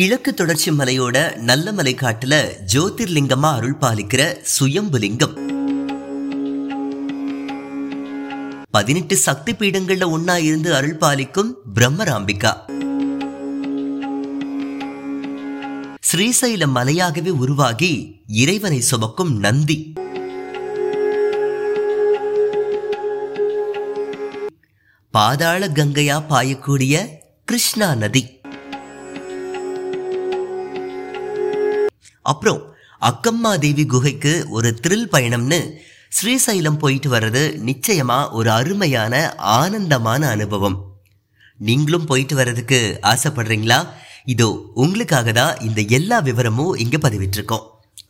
கிழக்கு தொடர்ச்சி மலையோட நல்ல மலை காட்டுல ஜோதிர்லிங்கமா அருள் பாலிக்கிற சுயம்புலிங்கம் பதினெட்டு சக்தி பீடங்கள்ல ஒன்னா இருந்து அருள் பாலிக்கும் பிரம்மராம்பிகா ஸ்ரீசைல மலையாகவே உருவாகி இறைவனை சுமக்கும் நந்தி பாதாள கங்கையா பாயக்கூடிய கிருஷ்ணா நதி அப்புறம் அக்கம்மா தேவி குகைக்கு ஒரு த்ரில் பயணம்னு ஸ்ரீசைலம் போயிட்டு வர்றது நிச்சயமா ஒரு அருமையான ஆனந்தமான அனுபவம் நீங்களும் போயிட்டு வர்றதுக்கு ஆசைப்படுறீங்களா இதோ உங்களுக்காக தான் இந்த எல்லா விவரமும் இங்கே பதிவிட்டிருக்கோம்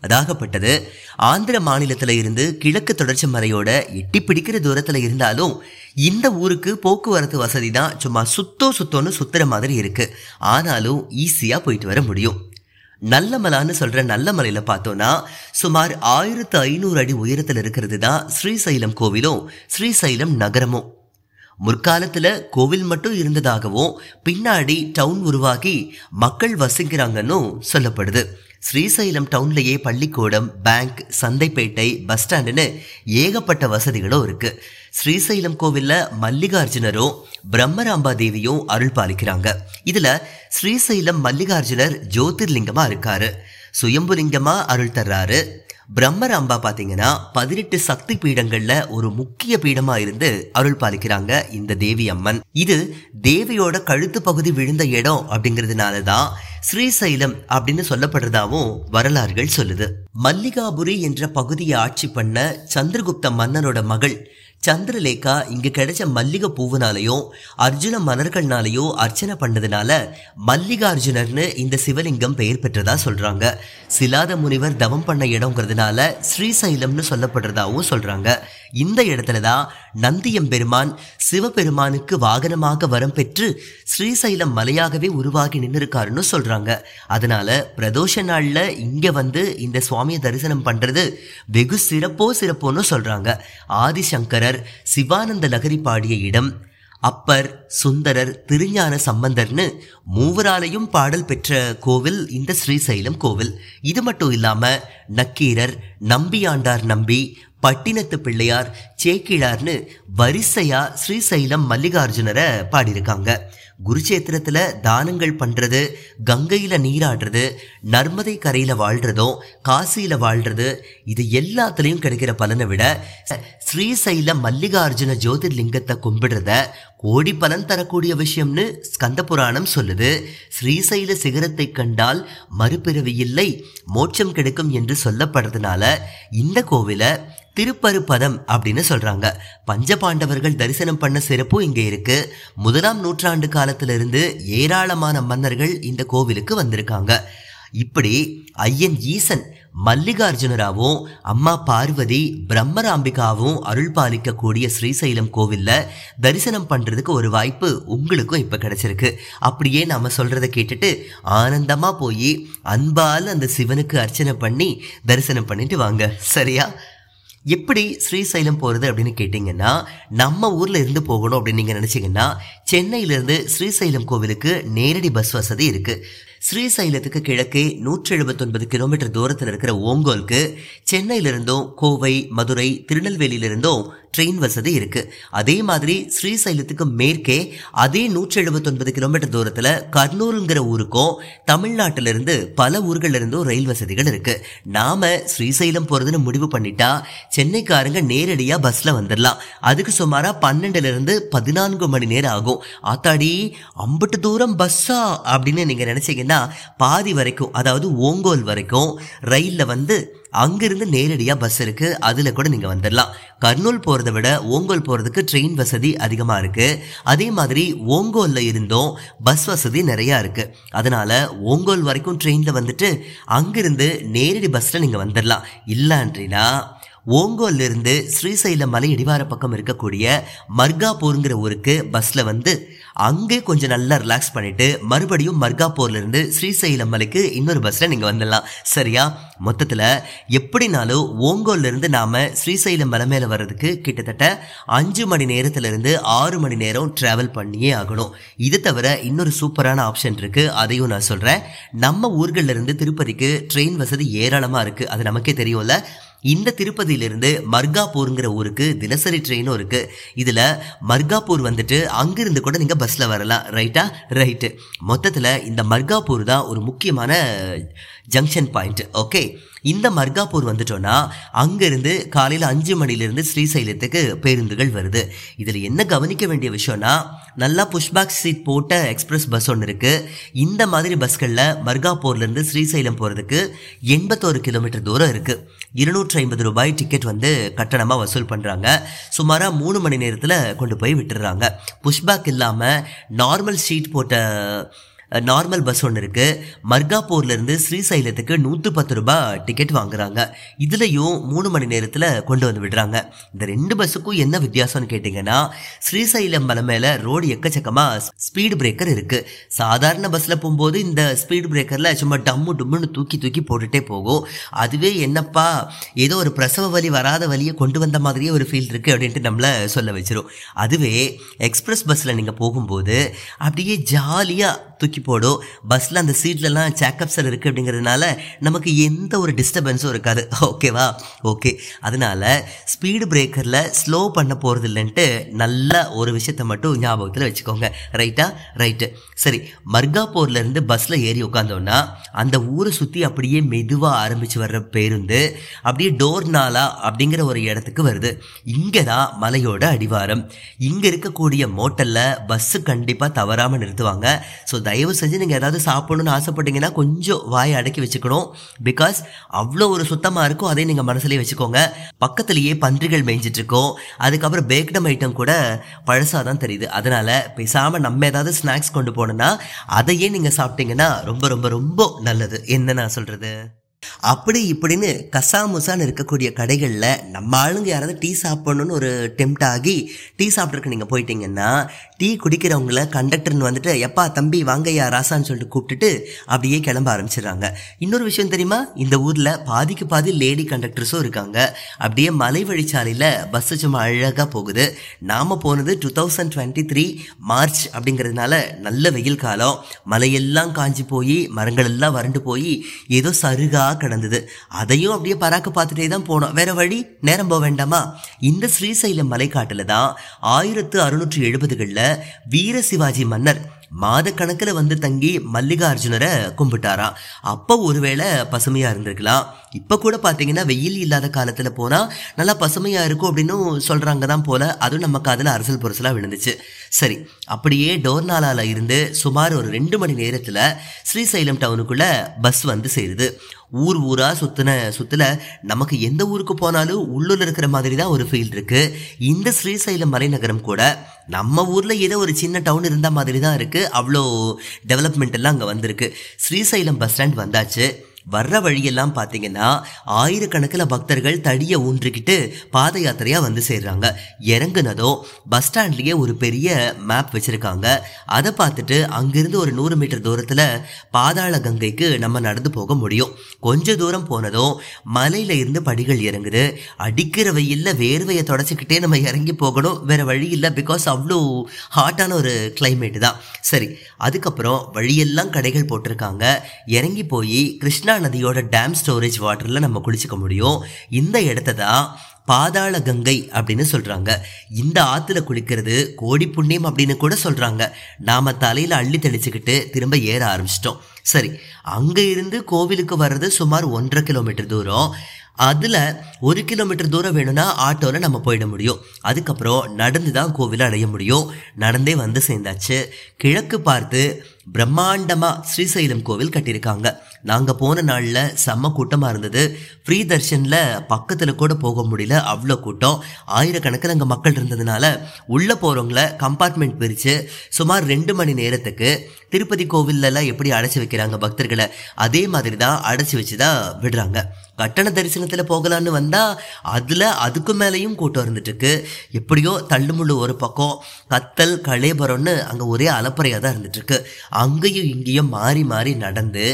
அதாகப்பட்டது ஆந்திர மாநிலத்தில் இருந்து கிழக்கு தொடர்ச்சி மலையோட எட்டி பிடிக்கிற தூரத்தில் இருந்தாலும் இந்த ஊருக்கு போக்குவரத்து வசதி தான் சும்மா சுத்தோ சுத்தோன்னு சுத்துற மாதிரி இருக்குது ஆனாலும் ஈஸியாக போயிட்டு வர முடியும் நல்லமலான்னு சொல்கிற நல்லமலையில் பார்த்தோன்னா சுமார் ஆயிரத்து ஐநூறு அடி உயரத்தில் இருக்கிறது தான் ஸ்ரீசைலம் கோவிலும் ஸ்ரீசைலம் நகரமும் முற்காலத்தில் கோவில் மட்டும் இருந்ததாகவும் பின்னாடி டவுன் உருவாகி மக்கள் வசிக்கிறாங்கன்னு சொல்லப்படுது ஸ்ரீசைலம் டவுன்லேயே பள்ளிக்கூடம் பேங்க் சந்தைப்பேட்டை பஸ் ஸ்டாண்டுன்னு ஏகப்பட்ட வசதிகளும் இருக்குது ஸ்ரீசைலம் கோவில்ல மல்லிகார்ஜுனரும் பிரம்மராம்பா தேவியும் அருள் பாலிக்கிறாங்க இதுல ஸ்ரீசைலம் மல்லிகார்ஜுனர் ஜோதிர்லிங்கமா இருக்காரு சுயம்புலிங்கமா அருள் தர்றாரு பிரம்மராம்பா பார்த்தீங்கன்னா பதினெட்டு சக்தி பீடங்கள்ல ஒரு முக்கிய பீடமா இருந்து அருள் பாலிக்கிறாங்க இந்த தேவி அம்மன் இது தேவியோட கழுத்து பகுதி விழுந்த இடம் அப்படிங்கிறதுனால தான் ஸ்ரீசைலம் அப்படின்னு சொல்லப்படுறதாவும் வரலாறுகள் சொல்லுது மல்லிகாபுரி என்ற பகுதியை ஆட்சி பண்ண சந்திரகுப்த மன்னனோட மகள் சந்திரலேகா இங்கே கிடைச்ச மல்லிகை பூவுனாலையும் அர்ஜுன மலர்கள்னாலையோ அர்ச்சனை பண்ணதுனால மல்லிகார்ஜுனர்னு இந்த சிவலிங்கம் பெயர் பெற்றதா சொல்கிறாங்க சிலாத முனிவர் தவம் பண்ண இடங்கிறதுனால ஸ்ரீசைலம்னு சொல்லப்படுறதாகவும் சொல்கிறாங்க இந்த இடத்துல தான் நந்தியம்பெருமான் சிவபெருமானுக்கு வாகனமாக வரம் பெற்று ஸ்ரீசைலம் மலையாகவே உருவாகி நின்று இருக்காருன்னு சொல்கிறாங்க அதனால் பிரதோஷ நாளில் இங்கே வந்து இந்த சுவாமியை தரிசனம் பண்ணுறது வெகு சிறப்போ சிறப்போன்னு சொல்கிறாங்க ஆதிசங்கரர் சிவானந்த லகரி பாடிய இடம் அப்பர் சுந்தரர் திருஞான சம்பந்தர்னு மூவராலையும் பாடல் பெற்ற கோவில் இந்த ஸ்ரீசைலம் கோவில் இது மட்டும் இல்லாமல் நக்கீரர் நம்பியாண்டார் நம்பி பட்டினத்து பிள்ளையார் சேக்கிழார்னு வரிசையா ஸ்ரீசைலம் மல்லிகார்ஜுனரை பாடியிருக்காங்க குருச்சேத்திரத்தில் தானங்கள் பண்ணுறது கங்கையில் நீராடுறது நர்மதை கரையில் வாழ்கிறதும் காசியில் வாழ்கிறது இது எல்லாத்துலேயும் கிடைக்கிற பலனை விட ஸ்ரீசைல மல்லிகார்ஜுன ஜோதிர்லிங்கத்தை கும்பிடுறத கோடி பலன் தரக்கூடிய விஷயம்னு ஸ்கந்த புராணம் சொல்லுது ஸ்ரீசைல சிகரத்தை கண்டால் மறுபிறவி இல்லை மோட்சம் கிடைக்கும் என்று சொல்லப்படுறதுனால இந்த கோவிலை திருப்பருப்பதம் அப்படின்னு சொல்கிறாங்க பஞ்சபாண்டவர்கள் தரிசனம் பண்ண சிறப்பும் இங்கே இருக்குது முதலாம் நூற்றாண்டு கால காலத்திலிருந்து ஏராளமான மன்னர்கள் இந்த கோவிலுக்கு வந்திருக்காங்க இப்படி ஐயன் ஈசன் மல்லிகார்ஜுனராவும் அம்மா பார்வதி பிரம்மராம்பிகாவும் அருள் பாலிக்கக்கூடிய ஸ்ரீசைலம் கோவிலில் தரிசனம் பண்ணுறதுக்கு ஒரு வாய்ப்பு உங்களுக்கும் இப்போ கிடச்சிருக்கு அப்படியே நாம் சொல்கிறத கேட்டுட்டு ஆனந்தமாக போய் அன்பால் அந்த சிவனுக்கு அர்ச்சனை பண்ணி தரிசனம் பண்ணிட்டு வாங்க சரியா எப்படி ஸ்ரீசைலம் போகிறது அப்படின்னு கேட்டிங்கன்னா நம்ம ஊரில் இருந்து போகணும் அப்படின்னு நீங்கள் நினச்சிங்கன்னா சென்னையிலேருந்து ஸ்ரீசைலம் கோவிலுக்கு நேரடி பஸ் வசதி இருக்குது ஸ்ரீசைலத்துக்கு கிழக்கே நூற்றி எழுபத்தொன்பது கிலோமீட்டர் தூரத்தில் இருக்கிற ஓங்கோலுக்கு சென்னையிலிருந்தும் கோவை மதுரை திருநெல்வேலியிலிருந்தும் ட்ரெயின் வசதி இருக்கு அதே மாதிரி ஸ்ரீசைலத்துக்கு மேற்கே அதே நூற்றி எழுபத்தொன்பது கிலோமீட்டர் தூரத்தில் கர்னூருங்கிற ஊருக்கும் தமிழ்நாட்டிலிருந்து பல ஊர்களிலிருந்தும் ரயில் வசதிகள் இருக்கு நாம ஸ்ரீசைலம் போகிறதுன்னு முடிவு பண்ணிட்டா சென்னைக்காரங்க நேரடியாக பஸ்ஸில் வந்துடலாம் அதுக்கு சுமாராக பன்னெண்டுலேருந்து பதினான்கு மணி நேரம் ஆகும் ஆத்தாடி அம்பட்டு தூரம் பஸ்ஸா அப்படின்னு நீங்கள் நினச்சிங்கன்னா பார்த்தீங்கன்னா பாதி வரைக்கும் அதாவது ஓங்கோல் வரைக்கும் ரயிலில் வந்து அங்கேருந்து நேரடியாக பஸ் இருக்குது அதில் கூட நீங்கள் வந்துடலாம் கர்னூல் போகிறத விட ஓங்கோல் போகிறதுக்கு ட்ரெயின் வசதி அதிகமாக இருக்குது அதே மாதிரி ஓங்கோலில் இருந்தும் பஸ் வசதி நிறையா இருக்குது அதனால் ஓங்கோல் வரைக்கும் ட்ரெயினில் வந்துட்டு அங்கேருந்து நேரடி பஸ்ஸில் நீங்கள் வந்துடலாம் இல்லைன்றீன்னா ஓங்கோல்லிருந்து ஸ்ரீசைலம் மலை இடிவார பக்கம் இருக்கக்கூடிய மர்காப்பூருங்கிற ஊருக்கு பஸ்ஸில் வந்து அங்கே கொஞ்சம் நல்லா ரிலாக்ஸ் பண்ணிவிட்டு மறுபடியும் மர்காப்பூர்லேருந்து ஸ்ரீசைலம் மலைக்கு இன்னொரு பஸ்ஸில் நீங்கள் வந்துடலாம் சரியா மொத்தத்தில் எப்படினாலும் ஓங்கோல்லேருந்து நாம் ஸ்ரீசைலம் மலை மேலே வர்றதுக்கு கிட்டத்தட்ட அஞ்சு மணி நேரத்துலேருந்து ஆறு மணி நேரம் ட்ராவல் பண்ணியே ஆகணும் இது தவிர இன்னொரு சூப்பரான ஆப்ஷன் இருக்குது அதையும் நான் சொல்கிறேன் நம்ம ஊர்களிலிருந்து திருப்பதிக்கு ட்ரெயின் வசதி ஏராளமாக இருக்குது அது நமக்கே தெரியும்ல இந்த திருப்பதியிலிருந்து மர்காப்பூருங்கிற ஊருக்கு தினசரி ட்ரெயினும் இருக்குது இதில் மர்காப்பூர் வந்துட்டு அங்கேருந்து கூட நீங்கள் பஸ்ஸில் வரலாம் ரைட்டா ரைட்டு மொத்தத்தில் இந்த மர்காப்பூர் தான் ஒரு முக்கியமான ஜங்ஷன் பாயிண்ட் ஓகே இந்த மர்காப்பூர் வந்துட்டோன்னா அங்கேருந்து காலையில் அஞ்சு மணிலேருந்து ஸ்ரீசைலத்துக்கு பேருந்துகள் வருது இதில் என்ன கவனிக்க வேண்டிய விஷயம்னா நல்லா புஷ்பாக் சீட் போட்ட எக்ஸ்பிரஸ் பஸ் ஒன்று இருக்குது இந்த மாதிரி பஸ்களில் மர்காப்பூர்லேருந்து ஸ்ரீசைலம் போகிறதுக்கு எண்பத்தோரு கிலோமீட்டர் தூரம் இருக்குது இருநூற்றி ஐம்பது ரூபாய் டிக்கெட் வந்து கட்டணமாக வசூல் பண்ணுறாங்க சுமாராக மூணு மணி நேரத்தில் கொண்டு போய் விட்டுடுறாங்க புஷ்பேக் இல்லாமல் நார்மல் சீட் போட்ட நார்மல் பஸ் ஒன்று இருக்குது மர்காப்பூர்லேருந்து ஸ்ரீசைலத்துக்கு நூற்று பத்து ரூபா டிக்கெட் வாங்குறாங்க இதுலேயும் மூணு மணி நேரத்தில் கொண்டு வந்து விடுறாங்க இந்த ரெண்டு பஸ்ஸுக்கும் என்ன வித்தியாசம்னு கேட்டிங்கன்னா ஸ்ரீசைலம் மலை மேலே ரோடு எக்கச்சக்கமாக ஸ்பீடு பிரேக்கர் இருக்குது சாதாரண பஸ்ஸில் போகும்போது இந்த ஸ்பீடு பிரேக்கரில் சும்மா டம்மு டம்முன்னு தூக்கி தூக்கி போட்டுகிட்டே போகும் அதுவே என்னப்பா ஏதோ ஒரு பிரசவ வலி வராத வழியை கொண்டு வந்த மாதிரியே ஒரு ஃபீல் இருக்குது அப்படின்ட்டு நம்மளை சொல்ல வச்சிரும் அதுவே எக்ஸ்பிரஸ் பஸ்ஸில் நீங்கள் போகும்போது அப்படியே ஜாலியாக தூக்கி போடும் பஸ்ஸில் அந்த சீட்லலாம் சார் இருக்குது அப்படிங்கிறதுனால நமக்கு எந்த ஒரு டிஸ்டர்பன்ஸும் இருக்காது ஓகேவா ஓகே அதனால் ஸ்பீடு பிரேக்கரில் ஸ்லோ பண்ண போகிறது இல்லைன்ட்டு நல்ல ஒரு விஷயத்த மட்டும் ஞாபகத்தில் வச்சுக்கோங்க ரைட்டா ரைட்டு சரி மர்காப்பூர்லேருந்து பஸ்ஸில் ஏறி உட்காந்தோன்னா அந்த ஊரை சுற்றி அப்படியே மெதுவாக ஆரம்பித்து வர்ற பேருந்து அப்படியே டோர்னாலா அப்படிங்கிற ஒரு இடத்துக்கு வருது இங்கே தான் மலையோட அடிவாரம் இங்கே இருக்கக்கூடிய மோட்டலில் பஸ்ஸு கண்டிப்பாக தவறாமல் நிறுத்துவாங்க ஸோ தயவு செஞ்சு நீங்கள் ஏதாவது சாப்பிடணும்னு ஆசைப்பட்டீங்கன்னா கொஞ்சம் வாய் அடக்கி வச்சுக்கணும் பிகாஸ் அவ்வளோ ஒரு சுத்தமாக இருக்கும் அதையும் நீங்கள் மனசுலேயே வச்சுக்கோங்க பக்கத்துலேயே பன்றிகள் மேய்ஞ்சிட்ருக்கோம் அதுக்கப்புறம் பேக்டம் ஐட்டம் கூட பழசாக தான் தெரியுது அதனால் பேசாமல் நம்ம ஏதாவது ஸ்நாக்ஸ் கொண்டு போனோன்னா அதையே நீங்கள் சாப்பிட்டீங்கன்னா ரொம்ப ரொம்ப ரொம்ப நல்லது என்ன நான் சொல்கிறது அப்படி இப்படின்னு கசாமுசான்னு இருக்கக்கூடிய கடைகளில் நம்ம ஆளுங்க யாராவது டீ சாப்பிடணும்னு ஒரு டெம்ட் ஆகி டீ சாப்பிட்றக்கு நீங்கள் போயிட்டீங்கன்னா டீ குடிக்கிறவங்கள கண்டக்டர்னு வந்துட்டு எப்பா தம்பி வாங்கையா ராசான்னு சொல்லிட்டு கூப்பிட்டுட்டு அப்படியே கிளம்ப ஆரம்பிச்சிடுறாங்க இன்னொரு விஷயம் தெரியுமா இந்த ஊரில் பாதிக்கு பாதி லேடி கண்டக்டர்ஸும் இருக்காங்க அப்படியே மலை வழிச்சாலையில் பஸ்ஸு சும்மா அழகாக போகுது நாம் போனது two thousand twenty three March அப்படிங்கிறதுனால நல்ல வெயில் காலம் மலையெல்லாம் காஞ்சி போய் மரங்கள் எல்லாம் வறண்டு போய் ஏதோ சருகா கிடந்தது அதையும் அப்படியே பராக்க பார்த்துட்டே தான் போனோம் வேற வழி நேரம் போக வேண்டாமா இந்த ஸ்ரீசைலம் மலைக்காட்டில் தான் ஆயிரத்து அறுநூற்றி எழுபதுகளில் வீர சிவாஜி மன்னர் மாத கணக்கில் வந்து தங்கி மல்லிகார்ஜுனரை கும்பிட்டாராம் அப்போ ஒருவேளை பசுமையாக இருந்திருக்கலாம் இப்போ கூட பார்த்தீங்கன்னா வெயில் இல்லாத காலத்தில் போனால் நல்லா பசுமையாக இருக்கும் அப்படின்னு சொல்கிறாங்க தான் போல் அதுவும் நம்ம காதில் அரசல் பொருசலாக விழுந்துச்சு சரி அப்படியே டோர்னாலாவில் இருந்து சுமார் ஒரு ரெண்டு மணி நேரத்தில் ஸ்ரீசைலம் டவுனுக்குள்ளே பஸ் வந்து சேருது ஊர் ஊராக சுற்றின சுற்றில் நமக்கு எந்த ஊருக்கு போனாலும் உள்ளூரில் இருக்கிற மாதிரி தான் ஒரு ஃபீல் இருக்குது இந்த ஸ்ரீசைலம் மலைநகரம் கூட நம்ம ஊரில் ஏதோ ஒரு சின்ன டவுன் இருந்த மாதிரி தான் இருக்குது அவ்வளோ டெவலப்மெண்ட் எல்லாம் அங்கே வந்திருக்கு ஸ்ரீசைலம் பஸ் ஸ்டாண்ட் வந்தாச்சு வர்ற வழியெல்லாம் பார்த்தீங்கன்னா ஆயிரக்கணக்கில் பக்தர்கள் தடியை ஊன்றிக்கிட்டு பாத யாத்திரையாக வந்து சேர்றாங்க இறங்குனதும் பஸ் ஸ்டாண்ட்லேயே ஒரு பெரிய மேப் வச்சுருக்காங்க அதை பார்த்துட்டு அங்கிருந்து ஒரு நூறு மீட்டர் தூரத்தில் பாதாள கங்கைக்கு நம்ம நடந்து போக முடியும் கொஞ்ச தூரம் போனதும் மலையில் இருந்து படிகள் இறங்குது அடிக்கிற வெயிலில் வேர்வையை தொடச்சிக்கிட்டே நம்ம இறங்கி போகணும் வேறு வழி இல்லை பிகாஸ் அவ்வளோ ஹாட்டான ஒரு கிளைமேட்டு தான் சரி அதுக்கப்புறம் வழியெல்லாம் கடைகள் போட்டிருக்காங்க இறங்கி போய் கிருஷ்ணா நதியோட டேம் ஸ்டோரேஜ் வாட்டரில் நம்ம குளிச்சிக்க முடியும் இந்த இடத்த தான் பாதாள கங்கை அப்படின்னு சொல்கிறாங்க இந்த ஆற்றுல குளிக்கிறது கோடி புண்ணியம் அப்படின்னு கூட சொல்கிறாங்க நாம் தலையில் அள்ளி தெளிச்சுக்கிட்டு திரும்ப ஏற ஆரம்பிச்சிட்டோம் சரி அங்கே இருந்து கோவிலுக்கு வர்றது சுமார் ஒன்றரை கிலோமீட்டர் தூரம் அதில் ஒரு கிலோமீட்டர் தூரம் வேணும்னா ஆட்டோவில் நம்ம போயிட முடியும் அதுக்கப்புறம் நடந்து தான் கோவிலை அடைய முடியும் நடந்தே வந்து சேர்ந்தாச்சு கிழக்கு பார்த்து பிரம்மாண்டமாக ஸ்ரீசைலம் கோவில் கட்டியிருக்காங்க நாங்கள் போன நாளில் செம்ம கூட்டமாக இருந்தது ஃப்ரீ தர்ஷனில் பக்கத்தில் கூட போக முடியல அவ்வளோ கூட்டம் ஆயிரக்கணக்கில் அங்கே மக்கள் இருந்ததுனால உள்ளே போகிறவங்கள கம்பார்ட்மெண்ட் பிரித்து சுமார் ரெண்டு மணி நேரத்துக்கு திருப்பதி கோவில்லலாம் எப்படி அடைச்சி வைக்கிறாங்க பக்தர்களை அதே மாதிரி தான் அடைச்சி வச்சு தான் விடுறாங்க கட்டண தரிசனத்தில் போகலான்னு வந்தால் அதில் அதுக்கு மேலேயும் கூட்டம் இருந்துட்டுருக்கு எப்படியோ தள்ளுமுள்ளு ஒரு பக்கம் கத்தல் கலேபரம்னு அங்கே ஒரே அலப்பறையாக தான் இருந்துகிட்ருக்கு அங்கேயும் இங்கேயும் மாறி மாறி நடந்து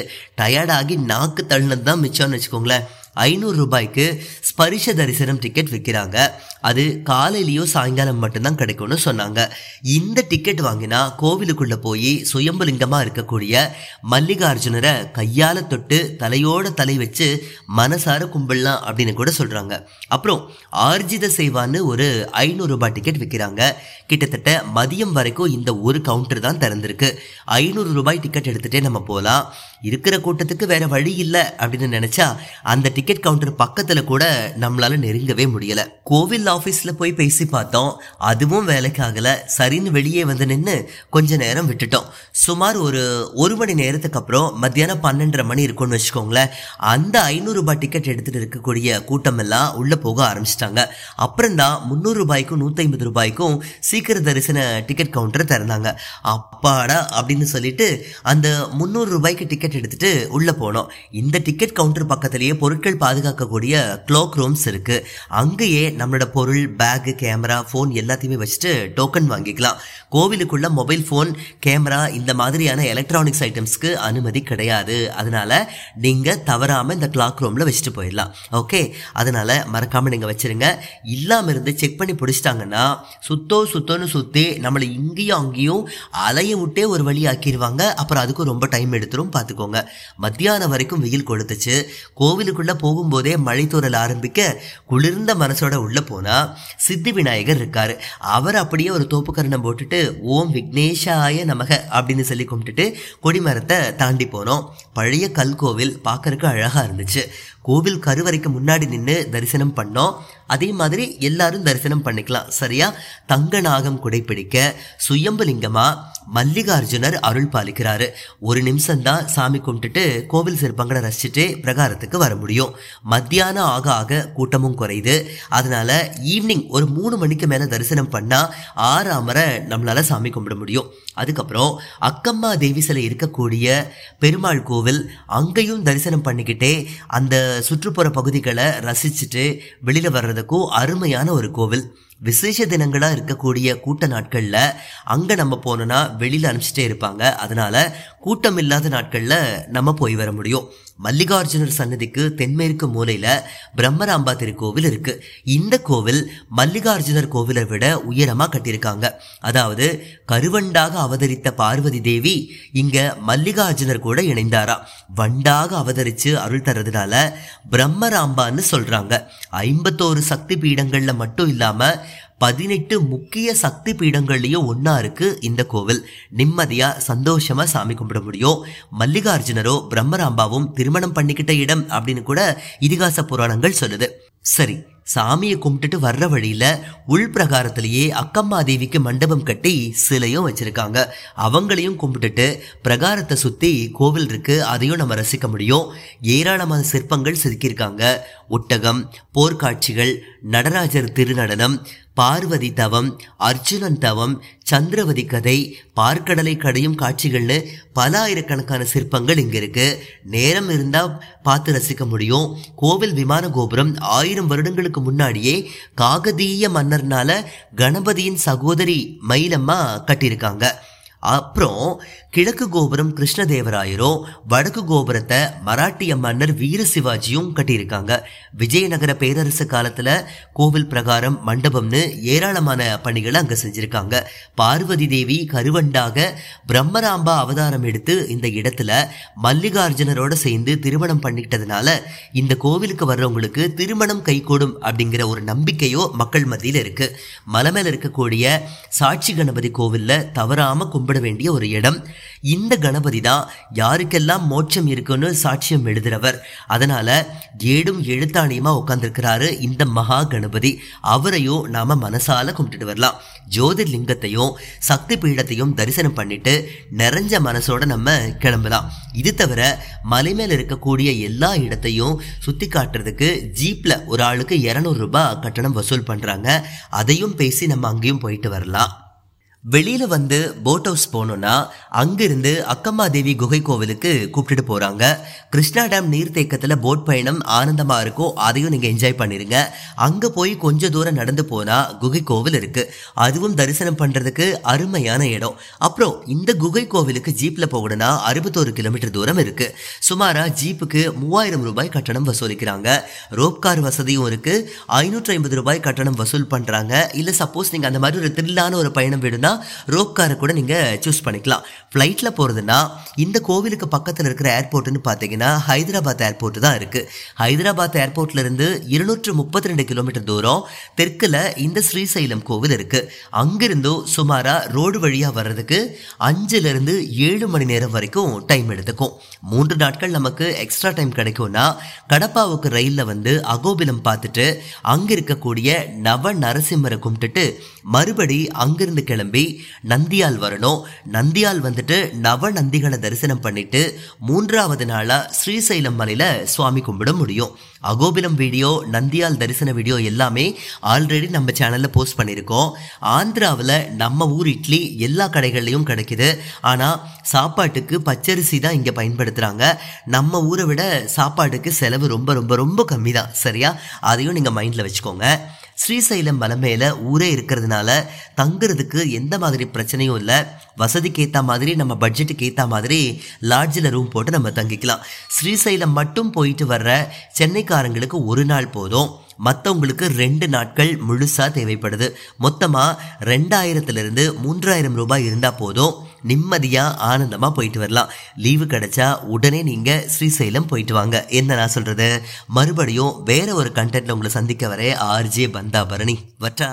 டயர்டாகி நாக்கு தள்ளினது தான் மிச்சம்னு வச்சுக்கோங்களேன் ஐநூறு ரூபாய்க்கு ஸ்பரிஷ தரிசனம் டிக்கெட் விற்கிறாங்க அது காலையிலையோ சாயங்காலம் மட்டும்தான் கிடைக்கும்னு சொன்னாங்க இந்த டிக்கெட் வாங்கினா கோவிலுக்குள்ளே போய் சுயம்புலிங்கமாக இருக்கக்கூடிய மல்லிகார்ஜுனரை கையால் தொட்டு தலையோட தலை வச்சு மனசார கும்பிடலாம் அப்படின்னு கூட சொல்கிறாங்க அப்புறம் ஆர்ஜித செய்வான்னு ஒரு ஐநூறுரூபா டிக்கெட் விற்கிறாங்க கிட்டத்தட்ட மதியம் வரைக்கும் இந்த ஒரு கவுண்டர் தான் திறந்திருக்கு ஐநூறு ரூபாய் டிக்கெட் எடுத்துகிட்டே நம்ம போகலாம் இருக்கிற கூட்டத்துக்கு வேற வழி இல்லை அப்படின்னு நினைச்சா அந்த டிக்கெட் கவுண்டர் பக்கத்துல கூட நம்மளால நெருங்கவே முடியல கோவில் ஆபீஸ்ல போய் பேசி பார்த்தோம் அதுவும் வேலைக்கு சரின்னு வெளியே வந்து நின்று கொஞ்ச நேரம் விட்டுட்டோம் சுமார் ஒரு ஒரு மணி நேரத்துக்கு அப்புறம் மத்தியானம் பன்னெண்டரை மணி இருக்கும்னு வச்சுக்கோங்களேன் அந்த ஐநூறு ரூபாய் டிக்கெட் எடுத்துட்டு இருக்கக்கூடிய கூட்டம் எல்லாம் உள்ள போக ஆரம்பிச்சிட்டாங்க அப்புறம் தான் முன்னூறு ரூபாய்க்கும் நூத்தி ஐம்பது ரூபாய்க்கும் சீக்கிர தரிசன டிக்கெட் கவுண்டர் திறந்தாங்க அப்பாடா அப்படின்னு சொல்லிட்டு அந்த முந்நூறு ரூபாய்க்கு டிக்கெட் டிக்கெட் எடுத்துகிட்டு உள்ளே போனோம் இந்த டிக்கெட் கவுண்டர் பக்கத்துலேயே பொருட்கள் பாதுகாக்கக்கூடிய க்ளோக் ரூம்ஸ் இருக்குது அங்கேயே நம்மளோட பொருள் பேக்கு கேமரா ஃபோன் எல்லாத்தையுமே வச்சுட்டு டோக்கன் வாங்கிக்கலாம் கோவிலுக்குள்ளே மொபைல் ஃபோன் கேமரா இந்த மாதிரியான எலக்ட்ரானிக்ஸ் ஐட்டம்ஸ்க்கு அனுமதி கிடையாது அதனால் நீங்கள் தவறாமல் இந்த கிளாக் ரூமில் வச்சுட்டு போயிடலாம் ஓகே அதனால் மறக்காமல் நீங்கள் வச்சுருங்க இல்லாமல் இருந்து செக் பண்ணி பிடிச்சிட்டாங்கன்னா சுத்தோ சுத்தோன்னு சுற்றி நம்மளை இங்கேயும் அங்கேயும் அலைய விட்டே ஒரு வழி ஆக்கிடுவாங்க அப்புறம் அதுக்கும் ரொம்ப டைம் எடுத்துரும் பார்த்துக்கோ வச்சுக்கோங்க மத்தியானம் வரைக்கும் வெயில் கொளுத்துச்சு கோவிலுக்குள்ளே போகும்போதே மழை தூரல் ஆரம்பிக்க குளிர்ந்த மனசோட உள்ளே போனால் சித்தி விநாயகர் இருக்கார் அவர் அப்படியே ஒரு தோப்புக்கரணம் போட்டுட்டு ஓம் விக்னேஷாய நமக அப்படின்னு சொல்லி கும்பிட்டுட்டு கொடிமரத்தை தாண்டி போனோம் பழைய கல்கோவில் பார்க்கறக்கு அழகாக இருந்துச்சு கோவில் கருவறைக்கு முன்னாடி நின்று தரிசனம் பண்ணோம் அதே மாதிரி எல்லாரும் தரிசனம் பண்ணிக்கலாம் சரியா தங்க நாகம் குடைப்பிடிக்க சுயம்புலிங்கமா மல்லிகார்ஜுனர் அருள் பாலிக்கிறாரு ஒரு நிமிஷம் தான் சாமி கும்பிட்டுட்டு கோவில் சிற்பங்களை ரசிச்சுட்டு பிரகாரத்துக்கு வர முடியும் மத்தியானம் ஆக ஆக கூட்டமும் குறையுது அதனால ஈவினிங் ஒரு மூணு மணிக்கு மேலே தரிசனம் பண்ணால் ஆறு நம்மளால சாமி கும்பிட முடியும் அதுக்கப்புறம் அக்கம்மா தேவி சிலை இருக்கக்கூடிய பெருமாள் கோவில் அங்கேயும் தரிசனம் பண்ணிக்கிட்டே அந்த சுற்றுப்புற பகுதிகளை ரசிச்சுட்டு வெளியில் வர்றதுக்கும் அருமையான ஒரு கோவில் விசேஷ தினங்களாக இருக்கக்கூடிய கூட்ட நாட்களில் அங்கே நம்ம போனோன்னா வெளியில் அனுப்பிச்சிட்டே இருப்பாங்க அதனால் கூட்டம் இல்லாத நாட்களில் நம்ம போய் வர முடியும் மல்லிகார்ஜுனர் சன்னதிக்கு தென்மேற்கு மூலையில பிரம்மராம்பா திருக்கோவில் இருக்கு இந்த கோவில் மல்லிகார்ஜுனர் கோவிலை விட உயரமா கட்டியிருக்காங்க அதாவது கருவண்டாக அவதரித்த பார்வதி தேவி இங்க மல்லிகார்ஜுனர் கூட இணைந்தாரா வண்டாக அவதரிச்சு அருள் தர்றதுனால பிரம்மராம்பான்னு சொல்றாங்க ஐம்பத்தோரு சக்தி பீடங்கள்ல மட்டும் இல்லாம பதினெட்டு முக்கிய சக்தி பீடங்கள்லேயும் ஒன்றா இருக்கு இந்த கோவில் நிம்மதியாக சந்தோஷமாக சாமி கும்பிட முடியும் மல்லிகார்ஜுனரோ பிரம்மராம்பாவும் திருமணம் பண்ணிக்கிட்ட இடம் அப்படின்னு கூட இதிகாச புராணங்கள் சொல்லுது சரி சாமியை கும்பிட்டுட்டு வர்ற வழியில் உள் பிரகாரத்திலேயே அக்கம்மா தேவிக்கு மண்டபம் கட்டி சிலையும் வச்சுருக்காங்க அவங்களையும் கும்பிட்டுட்டு பிரகாரத்தை சுற்றி கோவில் இருக்குது அதையும் நம்ம ரசிக்க முடியும் ஏராளமான சிற்பங்கள் செதுக்கியிருக்காங்க ஒட்டகம் போர்க்காட்சிகள் நடராஜர் திருநடனம் பார்வதி தவம் அர்ஜுனன் தவம் சந்திரவதி கதை பார்க்கடலை கடையும் காட்சிகள்னு பல ஆயிரக்கணக்கான சிற்பங்கள் இங்கே இருக்கு நேரம் இருந்தால் பார்த்து ரசிக்க முடியும் கோவில் விமான கோபுரம் ஆயிரம் வருடங்களுக்கு முன்னாடியே காகதீய மன்னர்னால கணபதியின் சகோதரி மயிலம்மா கட்டியிருக்காங்க அப்புறம் கிழக்கு கோபுரம் கிருஷ்ணதேவராயரும் வடக்கு கோபுரத்தை மராட்டிய மன்னர் வீர சிவாஜியும் கட்டியிருக்காங்க விஜயநகர பேரரசு காலத்தில் கோவில் பிரகாரம் மண்டபம்னு ஏராளமான பணிகளை அங்கே செஞ்சுருக்காங்க பார்வதி தேவி கருவண்டாக பிரம்மராம்பா அவதாரம் எடுத்து இந்த இடத்துல மல்லிகார்ஜுனரோட சேர்ந்து திருமணம் பண்ணிட்டதுனால இந்த கோவிலுக்கு வர்றவங்களுக்கு திருமணம் கைகூடும் அப்படிங்கிற ஒரு நம்பிக்கையோ மக்கள் மத்தியில் இருக்குது மலை மேலே இருக்கக்கூடிய சாட்சி கணபதி கோவிலில் தவறாமல் கும்பிட வேண்டிய ஒரு இடம் இந்த கணபதி தான் யாருக்கெல்லாம் மோட்சம் இருக்குன்னு சாட்சியம் எழுதுறவர் அதனால் ஏடும் எழுத்தாணியமாக உட்காந்துருக்கிறாரு இந்த மகா கணபதி அவரையும் நாம் மனசால் கும்பிட்டுட்டு வரலாம் ஜோதிர்லிங்கத்தையும் சக்தி பீடத்தையும் தரிசனம் பண்ணிட்டு நிறைஞ்ச மனசோட நம்ம கிளம்பலாம் இது தவிர மலை மேல இருக்கக்கூடிய எல்லா இடத்தையும் சுற்றி காட்டுறதுக்கு ஜீப்பில் ஒரு ஆளுக்கு இரநூறுபா கட்டணம் வசூல் பண்ணுறாங்க அதையும் பேசி நம்ம அங்கேயும் போயிட்டு வரலாம் வெளியில் வந்து போட் ஹவுஸ் போனோன்னா அங்கிருந்து அக்கம்மாதேவி குகை கோவிலுக்கு கூப்பிட்டுட்டு போகிறாங்க கிருஷ்ணா டேம் நீர்த்தேக்கத்தில் போட் பயணம் ஆனந்தமாக இருக்கும் அதையும் நீங்கள் என்ஜாய் பண்ணிடுங்க அங்கே போய் கொஞ்சம் தூரம் நடந்து போனால் குகை கோவில் இருக்குது அதுவும் தரிசனம் பண்ணுறதுக்கு அருமையான இடம் அப்புறம் இந்த குகை கோவிலுக்கு ஜீப்பில் போகணும்னா அறுபத்தோரு கிலோமீட்டர் தூரம் இருக்குது சுமாராக ஜீப்புக்கு மூவாயிரம் ரூபாய் கட்டணம் வசூலிக்கிறாங்க ரோப் கார் வசதியும் இருக்குது ஐநூற்றி ஐம்பது ரூபாய் கட்டணம் வசூல் பண்ணுறாங்க இல்லை சப்போஸ் நீங்கள் அந்த மாதிரி ஒரு த்ரில்லான ஒரு பயணம் விடுனா ரோப் காரை கூட நீங்கள் சூஸ் பண்ணிக்கலாம் ஃப்ளைட்டில் போகிறதுனா இந்த கோவிலுக்கு பக்கத்தில் இருக்கிற ஏர்போர்ட்டுன்னு பார்த்தீங்கன்னா ஹைதராபாத் ஏர்போர்ட் தான் இருக்குது ஹைதராபாத் ஏர்போர்ட்லேருந்து இருநூற்று முப்பத்தி ரெண்டு கிலோமீட்டர் தூரம் தெற்கில் இந்த ஸ்ரீசைலம் கோவில் இருக்குது அங்கிருந்து சுமாராக ரோடு வழியாக வர்றதுக்கு அஞ்சுலேருந்து ஏழு மணி நேரம் வரைக்கும் டைம் எடுத்துக்கும் மூன்று நாட்கள் நமக்கு எக்ஸ்ட்ரா டைம் கிடைக்கும்னா கடப்பாவுக்கு ரயிலில் வந்து அகோபிலம் பார்த்துட்டு அங்கே இருக்கக்கூடிய நவ நரசிம்மரை கும்பிட்டுட்டு மறுபடி அங்கிருந்து கிளம்பி நந்தியால் வரணும் நந்தியால் வந்துட்டு நவ நந்திகளை தரிசனம் பண்ணிட்டு மூன்றாவது நாளாக ஸ்ரீசைலம் மலையில் சுவாமி கும்பிட முடியும் அகோபிலம் வீடியோ நந்தியால் தரிசன வீடியோ எல்லாமே ஆல்ரெடி நம்ம சேனலில் போஸ்ட் பண்ணியிருக்கோம் ஆந்திராவில் நம்ம ஊர் இட்லி எல்லா கடைகள்லையும் கிடைக்கிது ஆனால் சாப்பாட்டுக்கு பச்சரிசி தான் இங்கே பயன்படுத்துகிறாங்க நம்ம ஊரை விட சாப்பாட்டுக்கு செலவு ரொம்ப ரொம்ப ரொம்ப கம்மி தான் சரியா அதையும் நீங்கள் மைண்டில் வச்சுக்கோங்க ஸ்ரீசைலம் மலமேல ஊரே இருக்கிறதுனால தங்குறதுக்கு எந்த மாதிரி பிரச்சனையும் இல்லை வசதிக்கு ஏற்ற மாதிரி நம்ம பட்ஜெட்டுக்கு ஏற்ற மாதிரி லாட்ஜில் ரூம் போட்டு நம்ம தங்கிக்கலாம் ஸ்ரீசைலம் மட்டும் போயிட்டு வர்ற சென்னைக்காரங்களுக்கு ஒரு நாள் போதும் மற்றவங்களுக்கு ரெண்டு நாட்கள் முழுசாக தேவைப்படுது மொத்தமாக ரெண்டாயிரத்துலேருந்து மூன்றாயிரம் ரூபாய் இருந்தால் போதும் நிம்மதியாக ஆனந்தமாக போயிட்டு வரலாம் லீவு கிடைச்சா உடனே நீங்கள் ஸ்ரீசைலம் போயிட்டு வாங்க என்ன நான் சொல்கிறது மறுபடியும் வேறு ஒரு கண்டென்ட்டில் உங்களை சந்திக்க வரே ஆர்ஜே பந்தா பரணி வட்டா